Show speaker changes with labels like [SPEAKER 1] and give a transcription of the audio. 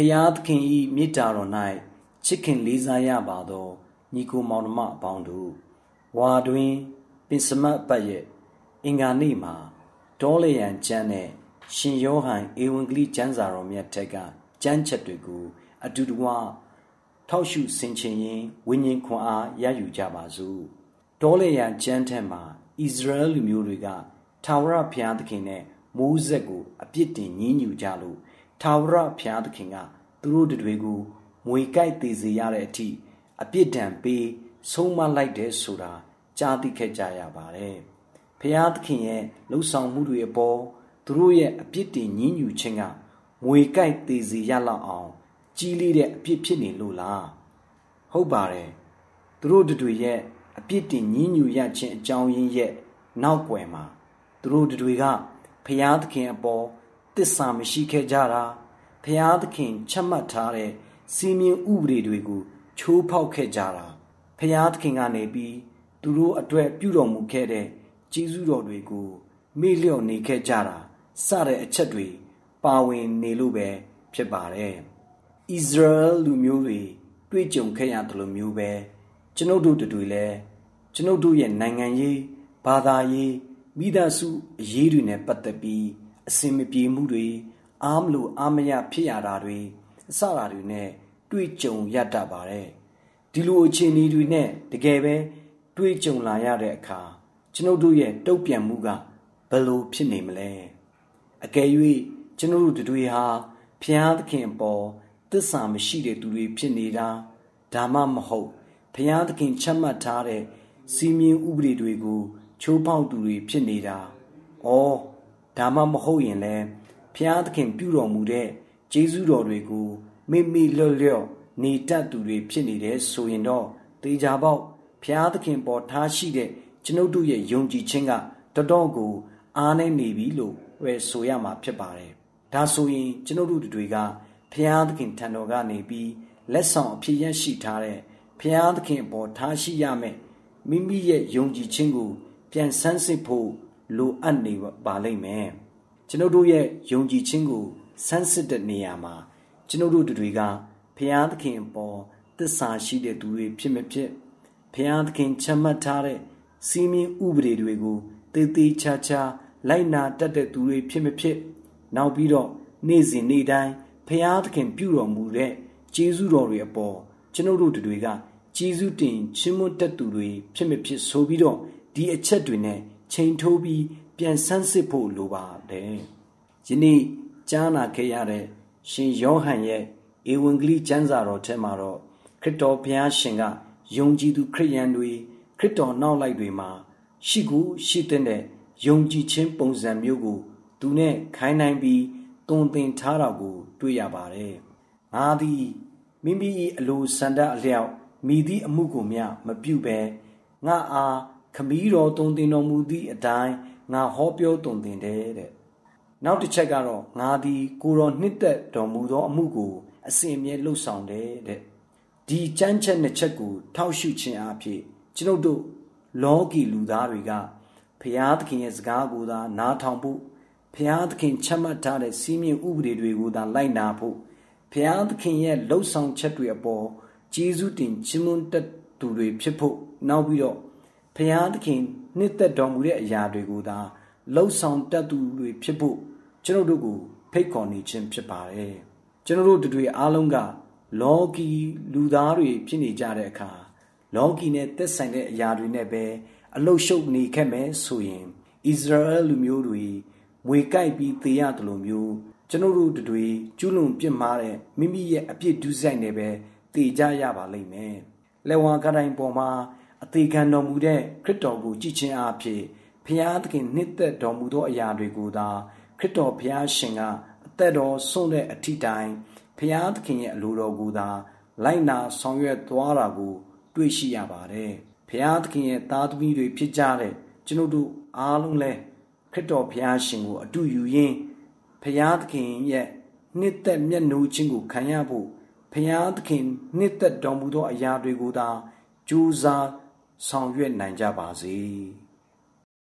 [SPEAKER 1] ဖျားသခင်ဤမေတ္တာတော်၌ချစ်ခင်လေးစားရပါသောညီကိုမောင်နှမအပေါင်းတို့ဝါတွင်ပင်စမတ်ပတ်ရဲ့အင်္ဂါနေ့မှာဒေါ်လျံကျမ်းနဲ့ရှင်ယောဟန်ဧဝံဂေလိကျမ်းစာတော်မြတ်ထက်ကကျမ်းချက်တွေကိုအတူတကွထောက်ရှုဆင်ခြင်ရင်ဝိညာဉ်ခွန်အားရယူကြပါစို့ဒေါ်လျံကျမ်းထက်မှာဣသရေလလူမျိုးတွေကထာဝရဘုရားသခင်နဲ့မိုးဆက်ကို အပြစ်တင်ညှဉ်းညူကြလို့ထာဝရဘုရားသခင်ကသူတို့တွေကိုငွေကြိုက်သေးစေရတဲ့အထိအပြစ်ဒဏ်ပေးဆုံးမလိုက်တယ်ဆိုတာကြားသိခဲ့ကြရပါတယ်။ဖျားသခင်ရဲ့လှူဆောင်မှုတွေအပေါ်သူတို့ရဲ့အပြစ်တင်ညှဉ်းညူခြင်းကငွေကြိုက်သေးစေရလောက်အောင်ကြီးလေးတဲ့အပြစ်ဖြစ်နေလို့လား။ဟုတ်ပါတယ်။သူတို့တွေရဲ့အပြစ်တင်ညှဉ်းညူရခြင်းအကြောင်းရင်းရဲ့နောက်ွယ်မှာသူတို့တွေကဖျားသခင်အပေါ်တစ္ဆာမရှိခဲ့ကြတာ။ဖျားသခင်ချမှတ်ထားတဲ့စီမင်းဥပဒေတွေကိုချိုးဖောက်ခဲ့ကြတာဖျားသခင်ကနေပြီးသူတို့အတွက်ပြုတော်မူခဲ့တဲ့ကျေးဇူးတော်တွေကိုမေ့လျော့နေခဲ့ကြတာစတဲ့အချက်တွေ ပါဝင်နေလို့ပဲဖြစ်ပါတယ်။ Israel လူမျိုးတွေတွေ့ကြုံခဲ့ရတယ်လို့မျိုးပဲကျွန်ုပ်တို့တူလည်းကျွန်ုပ်တို့ရဲ့နိုင်ငံရေးဘာသာရေးမိသားစုအရေးတွေနဲ့ပတ်သက်ပြီးအစင်မပြေမှုတွေအားမလို့အားမရဖြစ်ရတာတွေအစတာတွေနဲ့တွေ့ကြုံရတတ်ပါတယ်ဒီလိုအခြေအနေတွေနဲ့တကယ်ပဲတွေ့ကြုံလာရတဲ့အခါကျွန်ုပ်တို့ရဲ့တုံ့ပြန်မှုကဘယ်လိုဖြစ်နေမလဲအကယ်၍ကျွန်ုပ်တို့တွေဟာဖျားသခင်ပေါ်သစ္စာမရှိတဲ့သူတွေဖြစ်နေတာဒါမှမဟုတ်ဖျားသခင်ချမှတ်ထားတဲ့စီမင်းဥပဒေတွေကို ချိုးဖောက်သူတွေဖြစ်နေတာ။အော်ဒါမှမဟုတ်ရင်လည်းဖျားသခင်ပြုတော်မူတဲ့ကျေးဇူးတော်တွေကိုမေ့မေ့လျော့လျော့နေတတ်သူတွေဖြစ်နေတယ်ဆိုရင်တော့တေချာပေါက်ဖျားသခင်ပေါ်ထားရှိတဲ့ကျွန်ုပ်တို့ရဲ့ယုံကြည်ခြင်းကတတော်ကိုအားနိုင်နေပြီလို့ပဲဆိုရမှာဖြစ်ပါတယ်။ဒါဆိုရင်ကျွန်ုပ်တို့တွေကဖျားသခင်ထံတော်ကနေပြီးလက်ဆောင်အဖြစ်ရရှိထားတဲ့ဖျားသခင်ပေါ်ထားရှိရမယ်မိမိရဲ့ယုံကြည်ခြင်းကိုပြန်ဆန်းစစ်ဖို့လိုအပ်နေပါလိမ့်မယ်။ကျွန်ုပ်တို့ရဲ့ယုံကြည်ခြင်းကိုဆန်းစစ်တဲ့နေရာမှာ ကျွန်ုပ်တို့တွေကဖျားသခင်အပေါ်သစ္စာရှိတဲ့သူတွေဖြစ်မဖြစ်ဖျားသခင်ချမှတ်ထားတဲ့စီမင်းဥပဒေတွေကိုသေသေးချာချာလိုက်နာတတ်တဲ့သူတွေဖြစ်မဖြစ်နောက်ပြီးတော့နေ့စဉ်နေ့တိုင်းဖျားသခင်ပြုတော်မူတဲ့ကျေးဇူးတော်တွေအပေါ်ကျွန်ုပ်တို့တွေကကျေးဇူးတင်ချီးမွမ်းတတ်သူတွေဖြစ်မဖြစ် ဆိုပြီးတော့ဒီအချက်တွေနဲ့ချိန်ထိုးပြီးပြန်ဆန်းစစ်ဖို့လိုပါတယ်။ယနေ့ကြားနာခဲ့ရတဲ့ရှင်ယောဟန်ရဲ့ဧဝံဂေလိကျမ်းစာတော်ထဲမှာတော့ခရစ်တော်ဘုရားရှင်ကယုံကြည်သူခရိယန်တွေခရစ်တော်နောက်လိုက်တွေမှာရှိကူရှိတဲ့ယုံကြည်ခြင်းပုံစံမျိုးကို သူနဲ့ခိုင်းနိုင်ပြီးတွင်တင်ထားတာကို တွေ့ရပါတယ်။ငါသည်မိမိ၏အလိုဆန္ဒအလျောက်မိသည့်အမှုကိုမျှမပြုဘဲငါအားခမီးတော်တုံတင်တော်မူသည့်အတိုင်းငါဟောပြောတုံတင်တယ်တဲ့နောက်တစ်ချက်ကတော့ငါသည်ကိုတော်နှစ်သက်တော်မူသောအမှုကို အစဉ်အမြဲလှုပ်ဆောင်တယ်တဲ့ဒီကြမ်းချက်နှစ်ချက်ကို ထောက်ရှုခြင်းအဖြစ်ကျွန်ုပ်တို့ လောကီလူသားတွေကဖျားသခင်ရဲ့စကားကိုသာနားထောင်ဖို့ဖျားသခင်ချမှတ်ထားတဲ့စည်းမျဉ်းဥပဒေတွေကိုသာလိုက်နာဖို့ဖျားသခင်ရဲ့လှုပ်ဆောင်ချက်တွေအပေါ်ကျေးဇူးတင်ချီးမွမ်းတတ်သူတွေဖြစ်ဖို့နောက်ပြီးတော့ဖျားသခင်နှစ်သက်တော်မူတဲ့အရာတွေကိုသာလှုပ်ဆောင်တတ်သူတွေဖြစ်ဖို့ကျွန်တော်တို့ကိုဖိတ်ခေါ်နေခြင်းဖြစ်ပါတယ်ကျွန်တော်တို့တွေအားလုံးကလောကီ လူသားတွေဖြစ်နေကြတဲ့အခါလောကီနဲ့သက်ဆိုင်တဲ့အရာတွေနဲ့ပဲအလုရှုပ်နေခဲ့မယ်ဆိုရင်ဣသရေလလူမျိုးတွေမွေကိုက်ပြီးသေရတယ်လို့မျိုးကျွန်တော်တို့တွေကျူးလွန်ပြစ်မှားတဲ့မိမိရဲ့အပြစ်ဒုစရိုက်နဲ့ပဲသေကြရပါလိမ့်မယ်။လေဝါကတိုင်းပေါ်မှာအသေးခံတော်မူတဲ့ခရစ်တော်ကိုကြည်ချင်းအားဖြင့်ဖျားသခင်နှစ်သက်တော်မူသောအရာတွေကိုသာခရစ်တော်ဖျားရှင်ကအသက်တော်ဆွန့်တဲ့အထိတိုင်ဖျားသခင်ရဲ့အလိုတော်ကိုသာလိုက်နာဆောင်ရွက်သွားတာကို တွေ့ရှိရပါတယ်။ဖျားသခင်ရဲ့သားသမီးတွေဖြစ်ကြတဲ့ကျွန်ုပ်တို့အားလုံးလည်းခရစ်တော်ဖျားရှင်ကိုအတူယူရင်းဖျားသခင်ရဲ့နှစ်သက်မျက်နှာချင်းကိုခံရဖို့ဖျားသခင်နှစ်သက်တော်မူသောအရာတွေကိုသာကြိုးစား上月南家把子。